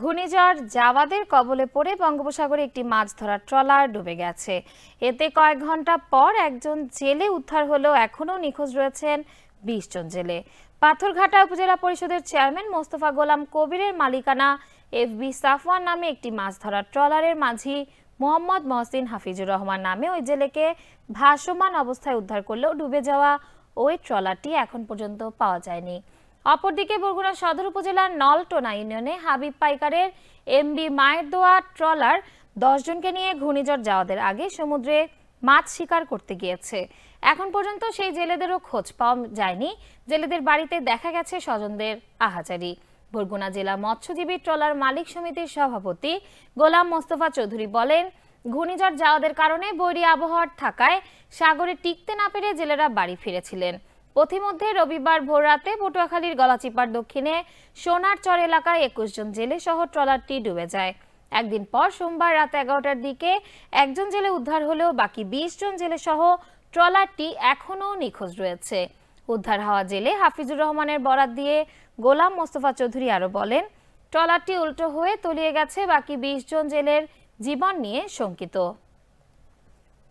ঘূর্ণিঝড় জাওয়াদের কবলে পড়ে বঙ্গোপসাগরে একটি মাছ ধরার ট্রলার ডুবে গেছে এতে কয়েক ঘন্টা পর একজন জেলে উদ্ধার হলেও এখনও নিখোঁজ রয়েছেন বিশ জন জেলে পাথরঘাটা উপজেলা পরিষদের চেয়ারম্যান মোস্তফা গোলাম কবিরের মালিকানা এফবি সাফওয়ান নামে একটি মাছ ধরার ট্রলারের মাঝি মোহাম্মদ মহসিন হাফিজুর রহমান নামে ওই জেলেকে ভাসমান অবস্থায় উদ্ধার করলেও ডুবে যাওয়া ওই ট্রলারটি এখন পর্যন্ত পাওয়া যায়নি অপরদিকে বরগুনা সদর উপজেলার নলটোনা ইউনিয়নে হাবিব পাইকারের এমবি মায়ের দোয়া ট্রলার দশজনকে নিয়ে ঘূর্ণিঝড় যাওয়াদের আগে সমুদ্রে মাছ শিকার করতে গিয়েছে এখন পর্যন্ত সেই জেলেদেরও খোঁজ পাওয়া যায়নি জেলেদের বাড়িতে দেখা গেছে স্বজনদের আহাজারি বরগুনা জেলা মৎস্যজীবী ট্রলার মালিক সমিতির সভাপতি গোলাম মোস্তফা চৌধুরী বলেন ঘূর্ণিঝড় যাওয়াদের কারণে বৈরী আবহাওয়ার থাকায় সাগরে টিকতে না পেরে জেলেরা বাড়ি ফিরেছিলেন পথিমধ্যে রবিবার ভোররাতে পটুয়াখালীর গলাচিপার দক্ষিণে সোনার চর এলাকায় একুশ জন জেলে সহ ট্রলারটি ডুবে যায় একদিন পর সোমবার রাত এগারোটার দিকে একজন জেলে উদ্ধার হলেও বাকি বিশ জন জেলে সহ ট্রলারটি এখনও নিখোঁজ রয়েছে উদ্ধার হওয়া জেলে হাফিজুর রহমানের বরাত দিয়ে গোলাম মোস্তফা চৌধুরী আরও বলেন ট্রলারটি উল্টো হয়ে তলিয়ে গেছে বাকি বিশ জন জেলের জীবন নিয়ে শঙ্কিত